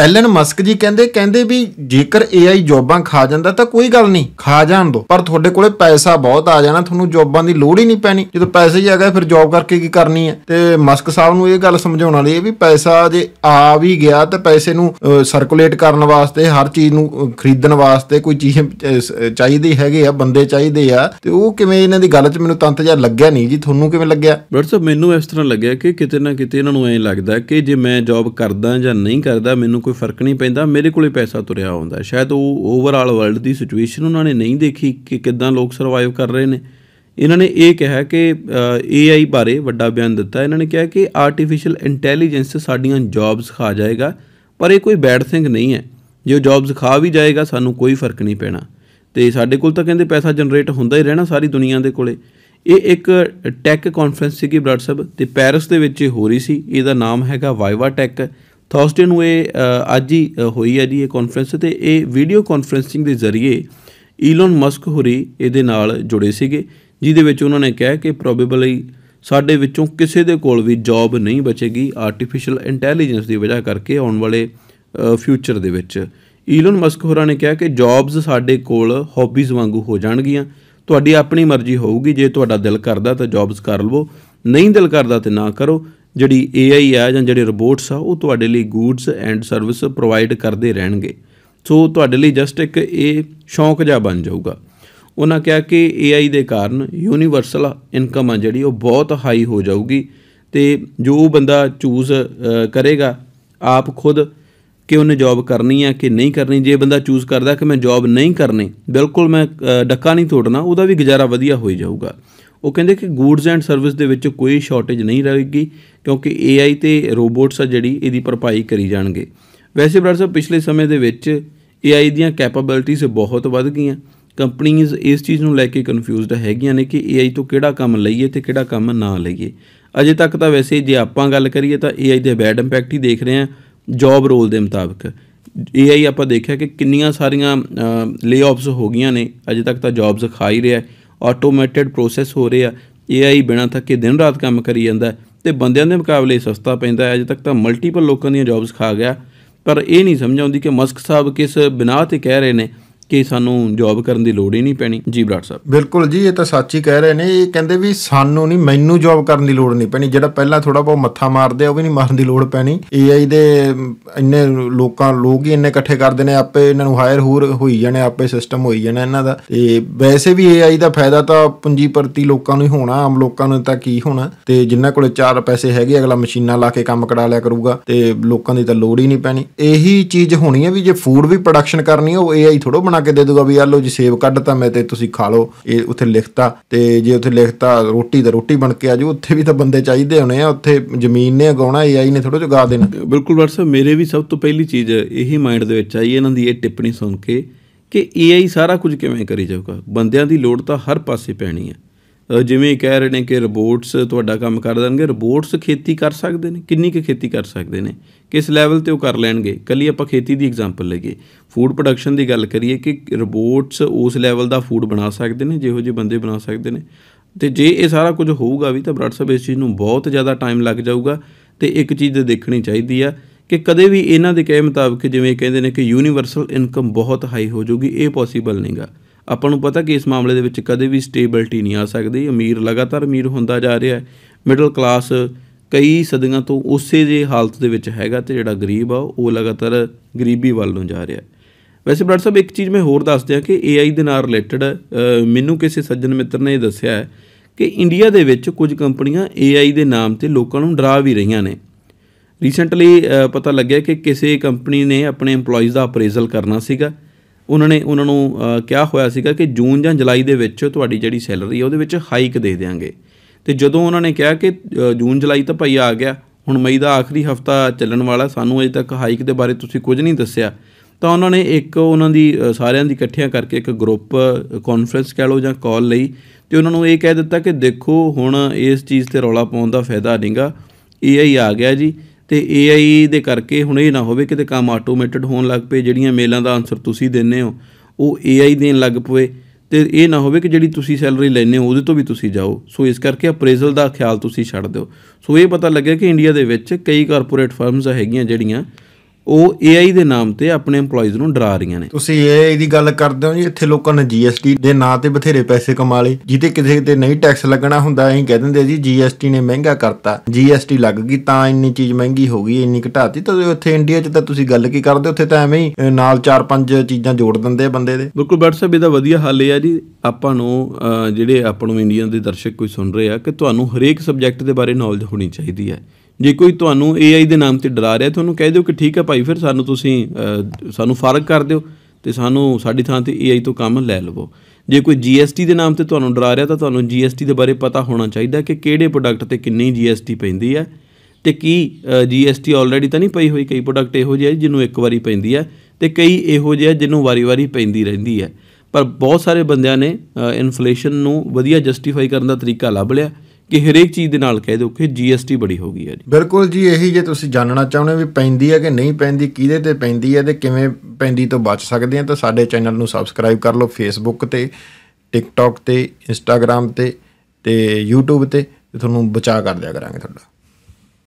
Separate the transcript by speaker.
Speaker 1: Allen Musk ਜੀ ਕਹਿੰਦੇ ਕਹਿੰਦੇ ਵੀ ਜੇਕਰ AI ਜੌਬਾਂ ਖਾ ਜਾਂਦਾ ਤਾਂ ਕੋਈ ਗੱਲ ਨਹੀਂ ਖਾ ਜਾਣ ਦੋ ਪਰ ਤੁਹਾਡੇ ਕੋਲੇ ਪੈਸਾ ਬਹੁਤ ਆ ਜਾਣਾ ਤੁਹਾਨੂੰ ਜੌਬਾਂ ਦੀ ਲੋੜ ਹੀ ਨਹੀਂ ਪੈਣੀ ਜਦੋਂ ਪੈਸੇ ਹੀ ਆ ਗਏ ਫਿਰ ਜੌਬ ਕਰਕੇ ਕੀ ਕਰਨੀ ਹੈ ਤੇ ਮਸਕ ਸਾਹਿਬ ਨੂੰ ਇਹ ਗੱਲ ਸਮਝਾਉਣ ਵਾਲੀ ਹੈ ਵੀ ਪੈਸਾ ਜੇ ਆ ਵੀ ਗਿਆ ਤਾਂ ਪੈਸੇ ਨੂੰ ਸਰਕੂਲੇਟ ਕਰਨ ਵਾਸਤੇ ਹਰ ਚੀਜ਼ ਨੂੰ ਖਰੀਦਣ ਵਾਸਤੇ ਕੋਈ ਚੀਜ਼ ਚਾਹੀਦੀ ਹੈਗੇ ਆ ਬੰਦੇ ਚਾਹੀਦੇ ਆ ਤੇ ਉਹ ਕਿਵੇਂ ਇਹਨਾਂ ਦੀ ਗੱਲ 'ਚ ਮੈਨੂੰ ਤੰਤ ਜਿਹਾ ਲੱਗਿਆ ਨਹੀਂ ਜੀ ਤੁਹਾਨੂੰ ਕਿਵੇਂ ਲੱਗਿਆ ਡਾਕਟਰ ਸਾਹਿਬ
Speaker 2: ਮੈਨੂੰ ਇਸ ਤਰ੍ਹਾਂ ਲੱਗਿਆ ਕਿ ਕਿਤੇ ਨਾ ਕਿਤੇ ਇਹਨਾਂ ਨੂੰ ਐਂ ਲੱਗਦਾ ਕਿ ਜੇ ਮੈਂ ਜੌਬ ਕਰਦਾ ਜਾਂ ਨਹੀਂ ਕਰਦਾ ਮੈਨੂੰ ਕੋਈ ਫਰਕ ਨਹੀਂ ਪੈਂਦਾ ਮੇਰੇ ਕੋਲੇ ਪੈਸਾ ਤੁਰਿਆ ਆਉਂਦਾ ਸ਼ਾਇਦ ਉਹ ਓਵਰਆਲ ਵਰਲਡ ਦੀ ਸਿਚੁਏਸ਼ਨ ਉਹਨਾਂ ਨੇ ਨਹੀਂ ਦੇਖੀ ਕਿ ਕਿੱਦਾਂ ਲੋਕ ਸਰਵਾਈਵ ਕਰ ਰਹੇ ਨੇ ਇਹਨਾਂ ਨੇ ਇਹ ਕਿਹਾ ਕਿ AI ਬਾਰੇ ਵੱਡਾ ਬਿਆਨ ਦਿੱਤਾ ਇਹਨਾਂ ਨੇ ਕਿਹਾ ਕਿ ਆਰਟੀਫੀਸ਼ੀਅਲ ਇੰਟੈਲੀਜੈਂਸ ਸਾਡੀਆਂ ਜੌਬਸ ਖਾ ਜਾਏਗਾ ਪਰ ਇਹ ਕੋਈ ਬੈਡ ਥਿੰਗ ਨਹੀਂ ਹੈ ਜੇ ਜੌਬਸ ਖਾ ਵੀ ਜਾਏਗਾ ਸਾਨੂੰ ਕੋਈ ਫਰਕ ਨਹੀਂ ਪੈਣਾ ਤੇ ਸਾਡੇ ਕੋਲ ਤਾਂ ਕਹਿੰਦੇ ਪੈਸਾ ਜਨਰੇਟ ਹੁੰਦਾ ਹੀ ਰਹਿਣਾ ਸਾਰੀ ਦੁਨੀਆ ਦੇ ਕੋਲੇ ਇਹ ਇੱਕ ਟੈਕ ਕਾਨਫਰੰਸ ਸੀਗੀ ਬ੍ਰਾਡ ਸਾਹਿਬ ਤੇ ਪੈਰਿਸ ਦੇ ਵਿੱਚ ਹੋ ਰਹੀ ਸੀ ਇਹਦਾ ਨਾਮ ਹੈਗਾ ਵਾਈਵਾ ਟੈਕ ਥਰਸਡੇ ਨੂੰ ਇਹ ਅੱਜ ਹੀ ਹੋਈ ਹੈ ਜੀ ਇਹ ਕਾਨਫਰੰਸ ਤੇ ਇਹ ਵੀਡੀਓ ਕਾਨਫਰੈਂਸਿੰਗ ਦੇ ਜ਼ਰੀਏ ਈਲਨ ਮਸਕ ਹੋਰੀ ਇਹਦੇ ਨਾਲ ਜੁੜੇ ਸੀਗੇ ਜਿਹਦੇ ਵਿੱਚ ਉਹਨਾਂ ਨੇ ਕਿਹਾ ਕਿ ਪ੍ਰੋਬੇਬਲੀ ਸਾਡੇ ਵਿੱਚੋਂ ਕਿਸੇ ਦੇ ਕੋਲ ਵੀ ਜੌਬ ਨਹੀਂ ਬਚੇਗੀ ਆਰਟੀਫੀਸ਼ੀਅਲ ਇੰਟੈਲੀਜੈਂਸ ਦੀ ਵਜ੍ਹਾ ਕਰਕੇ ਆਉਣ ਵਾਲੇ ਫਿਊਚਰ ਦੇ ਵਿੱਚ ਈਲਨ ਮਸਕ ਹੋਰਾਂ ਨੇ ਕਿਹਾ ਕਿ ਜੌਬਸ ਸਾਡੇ ਕੋਲ ਹੌਬੀਜ਼ ਵਾਂਗੂ ਹੋ ਜਾਣਗੀਆਂ ਤੁਹਾਡੀ ਆਪਣੀ ਮਰਜ਼ੀ ਹੋਊਗੀ ਜੇ ਤੁਹਾਡਾ ਦਿਲ ਕਰਦਾ ਤਾਂ ਜੌਬਸ ਕਰ ਲਵੋ ਨਹੀਂ ਦਿਲ ਕਰਦਾ ਤੇ ਨਾ ਕਰੋ ਜਿਹੜੀ AI ਆ ਜਾਂ ਜਿਹੜੇ ਰੋਬੋਟਸ ਆ ਉਹ ਤੁਹਾਡੇ ਲਈ ਗੂਡਸ ਐਂਡ ਸਰਵਿਸ ਪ੍ਰੋਵਾਈਡ ਕਰਦੇ ਰਹਿਣਗੇ ਸੋ ਤੁਹਾਡੇ ਲਈ ਜਸਟ ਇੱਕ ਇਹ ਸ਼ੌਂਕ ਜਿਹਾ ਬਣ ਜਾਊਗਾ ਉਹਨਾਂ ਕਿਹਾ ਕਿ AI ਦੇ ਕਾਰਨ ਯੂਨੀਵਰਸਲ ਇਨਕਮ ਆ ਜਿਹੜੀ ਉਹ ਬਹੁਤ ਹਾਈ ਹੋ ਜਾਊਗੀ ਤੇ ਜੋ ਬੰਦਾ ਚੂਜ਼ ਕਰੇਗਾ ਆਪ ਖੁਦ ਕਿ ਉਹਨੇ ਜੌਬ ਕਰਨੀ ਆ ਕਿ ਨਹੀਂ ਕਰਨੀ ਜੇ ਬੰਦਾ ਚੂਜ਼ ਕਰਦਾ ਕਿ ਮੈਂ ਜੌਬ ਨਹੀਂ ਕਰਨੀ ਬਿਲਕੁਲ ਮੈਂ ਡੱਕਾ ਨਹੀਂ ਤੋੜਨਾ ਉਹਦਾ ਵੀ ਗੁਜ਼ਾਰਾ ਵਧੀਆ ਹੋਈ ਜਾਊਗਾ ਉਹ ਕਹਿੰਦੇ ਕਿ ਗੂਡਸ ਐਂਡ ਸਰਵਿਸ ਦੇ ਵਿੱਚ ਕੋਈ ਸ਼ਾਰਟੇਜ ਨਹੀਂ ਰਹੇਗੀ ਕਿਉਂਕਿ AI ਤੇ ਰੋਬੋਟਸ ਆ ਜਿਹੜੀ ਇਹਦੀ ਪਰਪਾਈ ਕਰੀ ਜਾਣਗੇ ਵੈਸੇ ਬ੍ਰਦਰ ਸਾਹਿਬ ਪਿਛਲੇ ਸਮੇਂ ਦੇ ਵਿੱਚ AI ਦੀਆਂ ਕੈਪੇਬਿਲਿਟੀਆਂ ਬਹੁਤ ਵੱਧ ਗਈਆਂ ਕੰਪਨੀਆਂ ਇਸ ਚੀਜ਼ ਨੂੰ ਲੈ ਕੇ ਕਨਫਿਊਜ਼ਡ ਹੈਗੀਆਂ ਨੇ ਕਿ AI ਤੋਂ ਕਿਹੜਾ ਕੰਮ ਲਈਏ ਤੇ ਕਿਹੜਾ ਕੰਮ ਨਾ ਲਈਏ ਅਜੇ ਤੱਕ ਤਾਂ ਵੈਸੇ ਜੇ ਆਪਾਂ ਗੱਲ ਕਰੀਏ ਤਾਂ AI ਦੇ ਬੈਡ ਇੰਪੈਕਟ ਹੀ ਦੇਖ ਰਹੇ ਆਂ ਜੌਬ ਰੋਲ ਦੇ ਮੁਤਾਬਕ AI ਆਪਾਂ ਦੇਖਿਆ ਕਿ ਕਿੰਨੀਆਂ ਸਾਰੀਆਂ ਲੇਆਫਸ ਹੋ ਗਈਆਂ ਨੇ ਅਜੇ ਤੱਕ ਤਾਂ ਜੌਬਸ ਖਾ ਹੀ ਰਿਹਾ ਆਟੋਮੇਟਿਡ ਪ੍ਰੋਸੈਸ ਹੋ ਰਿਹਾ AI ਬਿਨਾਂ ਥੱਕੇ ਦਿਨ ਰਾਤ ਕੰਮ ਕਰੀ ਜਾਂਦਾ ਹੈ ਤੇ ਬੰਦਿਆਂ ਦੇ ਮੁਕਾਬਲੇ ਸਸਤਾ ਪੈਂਦਾ ਹੈ ਅਜੇ ਤੱਕ ਤਾਂ ਮਲਟੀਪਲ ਲੋਕਾਂ ਦੀਆਂ ਜੌਬਸ ਖਾ ਗਿਆ ਪਰ ਇਹ ਨਹੀਂ ਸਮਝ ਆਉਂਦੀ ਕਿ ਮਸਕ ਸਾਹਿਬ ਕਿਸ ਬਿਨਾਹ ਤੇ ਕਹਿ ਰਹੇ ਨੇ ਕਿ ਸਾਨੂੰ ਜੌਬ ਕਰਨ ਦੀ ਲੋੜ ਹੀ ਨਹੀਂ ਪੈਣੀ ਜੀ ਬਰਾੜ ਸਾਹਿਬ
Speaker 1: ਬਿਲਕੁਲ ਜੀ ਇਹ ਤਾਂ ਸੱਚ ਹੀ ਕਹਿ ਰਹੇ ਨੇ ਇਹ ਕਹਿੰਦੇ ਵੀ ਸਾਨੂੰ ਨਹੀਂ ਮੈਨੂੰ ਜੌਬ ਕਰਨ ਦੀ ਲੋੜ ਨਹੀਂ ਪੈਣੀ ਜਿਹੜਾ ਪਹਿਲਾਂ ਥੋੜਾ ਬਹੁਤ ਮੱਥਾ ਮਾਰਦੇ ਉਹ ਵੀ ਨਹੀਂ ਮਾਰਨ ਦੀ ਲੋੜ ਪੈਣੀ ਏਆਈ ਦੇ ਇੰਨੇ ਲੋਕਾਂ ਲੋਕ ਹੀ ਇੰਨੇ ਇਕੱਠੇ ਕਰਦੇ ਨੇ ਆਪੇ ਇਹਨਾਂ ਨੂੰ ਹਾਇਰ ਹੂਰ ਹੋਈ ਜਾਣੇ ਆਪੇ ਸਿਸਟਮ ਹੋਈ ਜਾਣਾ ਇਹਨਾਂ ਦਾ ਤੇ ਵੈਸੇ ਵੀ ਏਆਈ ਦਾ ਫਾਇਦਾ ਤਾਂ ਪੂੰਜੀਪਤੀ ਲੋਕਾਂ ਨੂੰ ਹੀ ਹੋਣਾ ਆਮ ਲੋਕਾਂ ਨੂੰ ਤਾਂ ਕੀ ਹੋਣਾ ਤੇ ਜਿੰਨਾਂ ਕੋਲੇ ਚਾਰ ਪੈਸੇ ਹੈਗੇ ਅਗਲਾ ਮਸ਼ੀਨਾਂ ਲਾ ਕੇ ਕੰਮ ਕਰਾ ਲਿਆ ਕਰੂਗਾ ਤੇ ਲੋਕਾਂ ਦੀ ਤਾਂ ਲੋੜ ਹੀ ਨਹੀਂ ਪੈਣੀ ਇਹੀ ਚੀਜ਼ ਹੋਣੀ ਹੈ ਵੀ ਜੇ ਫੂਡ ਵੀ ਪ੍ਰੋਡਕਸ਼ਨ ਕਰਨੀ ਹੋ ਏਆਈ ਥੋੜੋ ਬਣਾ ਕੇ ਦੇ ਦੂਗਾ ਵੀ ਆ ਲੋ ਜੀ ਸੇਵ ਕੱਢ ਤਾਂ ਮੈਂ ਤੇ ਤੁਸੀਂ ਖਾ ਲੋ ਇਹ ਉੱਥੇ ਲਿਖਤਾ ਤੇ ਜੇ ਉੱਥੇ ਲਿਖਤਾ ਰੋਟੀ ਦਾ ਰੋਟੀ ਬਣ ਕੇ ਆ ਜੂ ਉੱਥੇ ਵੀ ਤਾਂ ਬੰਦੇ ਚਾਹੀਦੇ ਹੋਣੇ ਆ ਉੱਥੇ ਜ਼ਮੀਨ ਨੇ ਅਗਾਉਣਾ ਏਆਈ ਨੇ ਥੋੜਾ ਜਿਹਾ ਗਾ ਦੇਣਾ
Speaker 2: ਬਿਲਕੁਲ ਵਟਸਐਪ ਮੇਰੇ ਵੀ ਸਭ ਤੋਂ ਪਹਿਲੀ ਚੀਜ਼ ਇਹੀ ਮਾਈਂਡ ਦੇ ਵਿੱਚ ਆਈ ਇਹਨਾਂ ਦੀ ਇਹ ਟਿੱਪਣੀ ਸੁਣ ਕੇ ਕਿ ਏਆਈ ਸਾਰਾ ਕੁਝ ਕਿਵੇਂ ਕਰੀ ਜਾਊਗਾ ਬੰਦਿਆਂ ਦੀ ਲੋੜ ਤਾਂ ਹਰ ਪਾਸੇ ਪੈਣੀ ਹੈ ਜਿਵੇਂ ਕਹਿ ਰਹੇ ਨੇ ਕਿ ਰੋਬੋਟਸ ਤੁਹਾਡਾ ਕੰਮ ਕਰ ਦੇਣਗੇ ਰੋਬੋਟਸ ਖੇਤੀ ਕਰ ਸਕਦੇ ਨੇ ਕਿੰਨੀ ਕੁ ਖੇਤੀ ਕਰ ਸਕਦੇ ਨੇ ਕਿਸ ਲੈਵਲ ਤੇ ਉਹ ਕਰ ਲੈਣਗੇ ਕੱਲੀ ਆਪਾਂ ਖੇਤੀ ਦੀ ਐਗਜ਼ਾਮਪਲ ਲਈਏ ਫੂਡ ਪ੍ਰੋਡਕਸ਼ਨ ਦੀ ਗੱਲ ਕਰੀਏ ਕਿ ਰੋਬੋਟਸ ਉਸ ਲੈਵਲ ਦਾ ਫੂਡ ਬਣਾ ਸਕਦੇ ਨੇ ਜਿਹੋ ਜਿਹੇ ਬੰਦੇ ਬਣਾ ਸਕਦੇ ਨੇ ਤੇ ਜੇ ਇਹ ਸਾਰਾ ਕੁਝ ਹੋਊਗਾ ਵੀ ਤਾਂ ਬ੍ਰਾਡ ਸਾਬ ਇਸ ਚੀਜ਼ ਨੂੰ ਬਹੁਤ ਜ਼ਿਆਦਾ ਟਾਈਮ ਲੱਗ ਜਾਊਗਾ ਤੇ ਇੱਕ ਚੀਜ਼ ਦੇਖਣੀ ਚਾਹੀਦੀ ਆ ਕਿ ਕਦੇ ਵੀ ਇਹਨਾਂ ਦੇ ਕਹੇ ਮੁਤਾਬਕ ਜਿਵੇਂ ਕਹਿੰਦੇ ਨੇ ਕਿ ਯੂਨੀਵਰਸਲ ਇਨਕਮ ਬਹੁਤ ਹਾਈ ਹੋ ਜਾਊਗੀ ਇਹ ਪੋਸੀਬਲ ਨਹੀਂਗਾ ਆਪਾਂ ਨੂੰ ਪਤਾ ਕਿ ਇਸ ਮਾਮਲੇ ਦੇ ਵਿੱਚ ਕਦੇ ਵੀ ਸਟੇਬਿਲਟੀ ਨਹੀਂ ਆ ਸਕਦੀ ਅਮੀਰ ਲਗਾਤਾਰ ਅਮੀਰ ਹੁੰਦਾ ਜਾ ਰਿਹਾ ਹੈ ਮਿਡਲ ਕਲਾਸ ਕਈ ਸਦੀਆਂ ਤੋਂ ਉਸੇ ਜੇ ਹਾਲਤ ਦੇ ਵਿੱਚ ਹੈਗਾ ਤੇ ਜਿਹੜਾ ਗਰੀਬ ਆ ਉਹ ਲਗਾਤਾਰ ਗਰੀਬੀ ਵੱਲ ਨੂੰ ਜਾ ਰਿਹਾ ਹੈ ਵੈਸੇ ਬ੍ਰਦਰ ਸਾਹਿਬ ਇੱਕ ਚੀਜ਼ ਮੈਂ ਹੋਰ ਦੱਸ ਦਿਆਂ ਕਿ AI ਦੇ ਨਾਲ ਰਿਲੇਟਡ ਮੈਨੂੰ ਕਿਸੇ ਸੱਜਣ ਮਿੱਤਰ ਨੇ ਇਹ ਦੱਸਿਆ ਹੈ ਕਿ ਇੰਡੀਆ ਦੇ ਵਿੱਚ ਕੁਝ ਕੰਪਨੀਆਂ AI ਦੇ ਨਾਮ ਤੇ ਲੋਕਾਂ ਨੂੰ ਡਰਾ ਵੀ ਰਹੀਆਂ ਨੇ ਰੀਸੈਂਟਲੀ ਪਤਾ ਲੱਗਿਆ ਕਿ ਕਿਸੇ ਕੰਪਨੀ ਨੇ ਆਪਣੇ EMPLOYEES ਦਾ ਅਪਰੇਜ਼ਲ ਕਰਨਾ ਸੀਗਾ ਉਹਨਾਂ ਨੇ ਉਹਨਾਂ ਨੂੰ ਕਿਹਾ ਹੋਇਆ ਸੀਗਾ ਕਿ ਜੂਨ ਜਾਂ ਜੁਲਾਈ ਦੇ ਵਿੱਚ ਤੁਹਾਡੀ ਜਿਹੜੀ ਸੈਲਰੀ ਹੈ ਉਹਦੇ ਵਿੱਚ ਹਾਈਕ ਦੇ ਦੇਵਾਂਗੇ ਤੇ ਜਦੋਂ ਉਹਨਾਂ ਨੇ ਕਿਹਾ ਕਿ ਜੂਨ ਜੁਲਾਈ ਤਾਂ ਭਈ ਆ ਗਿਆ ਹੁਣ ਮਈ ਦਾ ਆਖਰੀ ਹਫਤਾ ਚੱਲਣ ਵਾਲਾ ਸਾਨੂੰ ਅਜੇ ਤੱਕ ਹਾਈਕ ਦੇ ਬਾਰੇ ਤੁਸੀਂ ਕੁਝ ਨਹੀਂ ਦੱਸਿਆ ਤਾਂ ਉਹਨਾਂ ਨੇ ਇੱਕ ਉਹਨਾਂ ਦੀ ਸਾਰਿਆਂ ਦੀ ਇਕੱਠਿਆਂ ਕਰਕੇ ਇੱਕ ਗਰੁੱਪ ਕਾਨਫਰੰਸ ਕਹਿ ਲਓ ਜਾਂ ਕਾਲ ਲਈ ਤੇ ਉਹਨਾਂ ਨੂੰ ਇਹ ਕਹਿ ਦਿੱਤਾ ਕਿ ਦੇਖੋ ਹੁਣ ਇਸ ਚੀਜ਼ ਤੇ ਰੌਲਾ ਪਾਉਣ ਦਾ ਫਾਇਦਾ ਨਹੀਂਗਾ ਏਆਈ ਆ ਗਿਆ ਜੀ ਤੇ ਏਆਈ ਦੇ ਕਰਕੇ ਹੁਣ ਇਹ ਨਾ ਹੋਵੇ ਕਿਤੇ ਕੰਮ ਆਟੋਮੇਟਡ ਹੋਣ ਲੱਗ ਪਏ ਜਿਹੜੀਆਂ ਮੇਲਾਂ ਦਾ ਆਨਸਰ ਤੁਸੀਂ ਦਿੰਨੇ ਹੋ ਉਹ ਏਆਈ ਦੇਣ ਲੱਗ ਪਵੇ ਤੇ ਇਹ ਨਾ ਹੋਵੇ ਕਿ ਜਿਹੜੀ ਤੁਸੀਂ ਸੈਲਰੀ ਲੈਨੇ ਹੋ ਉਹਦੇ ਤੋਂ ਵੀ ਤੁਸੀਂ ਜਾਓ ਸੋ ਇਸ ਕਰਕੇ ਅਪਰੇਜ਼ਲ ਦਾ ਖਿਆਲ ਤੁਸੀਂ ਛੱਡ ਦਿਓ ਸੋ ਇਹ ਪਤਾ ਲੱਗਿਆ ਕਿ ਇੰਡੀਆ ਦੇ ਵਿੱਚ ਕਈ ਕਾਰਪੋਰੇਟ ਫਰਮਸ ਹੈਗੀਆਂ ਜਿਹੜੀਆਂ ਉਹ AI ਦੇ ਨਾਮ ਤੇ ਆਪਣੇ EMPLOYEES ਨੂੰ ਡਰਾ ਰਹੀਆਂ ਨੇ
Speaker 1: ਤੁਸੀਂ AI ਦੀ ਗੱਲ ਕਰਦੇ ਹੋ ਜੀ ਇੱਥੇ ਲੋਕਾਂ ਨੇ GST ਦੇ ਨਾਂ ਤੇ ਬਥੇਰੇ ਪੈਸੇ ਕਮਾ ਲਏ ਜਿੱਤੇ ਕਿਸੇ ਤੇ ਨਹੀਂ ਟੈਕਸ ਲੱਗਣਾ ਹੁੰਦਾ ਐਂ ਕਹਿ ਦਿੰਦੇ ਜੀ GST ਨੇ ਮਹਿੰਗਾ ਕਰਤਾ GST ਲੱਗ ਗਈ ਤਾਂ ਇੰਨੀ ਚੀਜ਼ ਮਹਿੰਗੀ ਹੋ ਗਈ ਇੰਨੀ ਘਟਾਤੀ ਤਾਂ ਉੱਥੇ ਇੰਡੀਆ 'ਚ ਤਾਂ ਤੁਸੀਂ ਗੱਲ ਕੀ ਕਰਦੇ ਉੱਥੇ ਤਾਂ ਐਵੇਂ ਹੀ ਨਾਲ 4-5 ਚੀਜ਼ਾਂ ਜੋੜ ਦਿੰਦੇ ਆ ਬੰਦੇ ਦੇ
Speaker 2: ਬਿਲਕੁਲ ਵਟਸਐਪ ਇਹਦਾ ਵਧੀਆ ਹੱਲ ਹੈ ਆ ਜੀ ਆਪਾਂ ਨੂੰ ਜਿਹੜੇ ਆਪਾਂ ਨੂੰ ਇੰਡੀਆ ਦੇ ਦਰਸ਼ਕ ਕੋਈ ਸੁਣ ਰਹੇ ਆ ਕਿ ਤੁਹਾਨੂੰ ਹਰੇਕ ਸਬਜੈਕਟ ਦੇ ਬਾਰੇ ਨੌਲੇਜ ਹੋਣੀ ਚਾਹੀਦੀ ਹੈ ਜੇ ਕੋਈ ਤੁਹਾਨੂੰ AI ਦੇ ਨਾਮ ਤੇ ਡਰਾ ਰਿਹਾ ਤੇ ਉਹਨੂੰ ਕਹਿ ਦਿਓ ਕਿ ਠੀਕ ਹੈ ਭਾਈ ਫਿਰ ਸਾਨੂੰ ਤੁਸੀਂ ਸਾਨੂੰ ਫਰਕ ਕਰ ਦਿਓ ਤੇ ਸਾਨੂੰ ਸਾਡੀ ਥਾਂ ਤੇ AI ਤੋਂ ਕੰਮ ਲੈ ਲਵੋ ਜੇ ਕੋਈ GST ਦੇ ਨਾਮ ਤੇ ਤੁਹਾਨੂੰ ਡਰਾ ਰਿਹਾ ਤਾਂ ਤੁਹਾਨੂੰ GST ਦੇ ਬਾਰੇ ਪਤਾ ਹੋਣਾ ਚਾਹੀਦਾ ਕਿ ਕਿਹੜੇ ਪ੍ਰੋਡਕਟ ਤੇ ਕਿੰਨੀ GST ਪੈਂਦੀ ਹੈ ਤੇ ਕੀ GST ਆਲਰੇਡੀ ਤਾਂ ਨਹੀਂ ਪਈ ਹੋਈ ਕਈ ਪ੍ਰੋਡਕਟ ਇਹੋ ਜਿਹੇ ਜਿਹਨੂੰ ਇੱਕ ਵਾਰੀ ਪੈਂਦੀ ਹੈ ਤੇ ਕਈ ਇਹੋ ਜਿਹੇ ਜਿਹਨੂੰ ਵਾਰੀ-ਵਾਰੀ ਪੈਂਦੀ ਰਹਿੰਦੀ ਹੈ ਪਰ ਬਹੁਤ ਸਾਰੇ ਬੰਦਿਆਂ ਨੇ ਇਨਫਲੇਸ਼ਨ ਨੂੰ ਵਧੀਆ ਜਸਟੀਫਾਈ ਕਰਨ ਦਾ ਤਰੀਕਾ ਲੱਭ ਲਿਆ ਕਿ ਹਰੇਕ ਚੀਜ਼ ਦੇ ਨਾਲ ਕਹਿ ਦਿਓ ਕਿ ਜੀਐਸਟੀ ਬੜੀ ਹੋ ਗਈ ਹੈ ਜੀ
Speaker 1: ਬਿਲਕੁਲ ਜੀ ਇਹੀ ਜੇ ਤੁਸੀਂ ਜਾਣਨਾ ਚਾਹੁੰਦੇ ਵੀ ਪੈਂਦੀ ਹੈ ਕਿ ਨਹੀਂ ਪੈਂਦੀ ਕਿਹਦੇ ਤੇ ਪੈਂਦੀ ਹੈ ਤੇ ਕਿਵੇਂ ਪੈਂਦੀ ਤੋਂ ਬਚ ਸਕਦੇ ਆ ਤਾਂ ਸਾਡੇ ਚੈਨਲ ਨੂੰ ਸਬਸਕ੍ਰਾਈਬ ਕਰ ਲਓ ਫੇਸਬੁੱਕ ਤੇ ਟਿਕਟੌਕ ਤੇ ਇੰਸਟਾਗ੍ਰam ਤੇ ਤੇ YouTube ਤੇ ਤੁਹਾਨੂੰ ਬਚਾ ਕਰ ਦਿਆ ਕਰਾਂਗੇ ਤੁਹਾਡਾ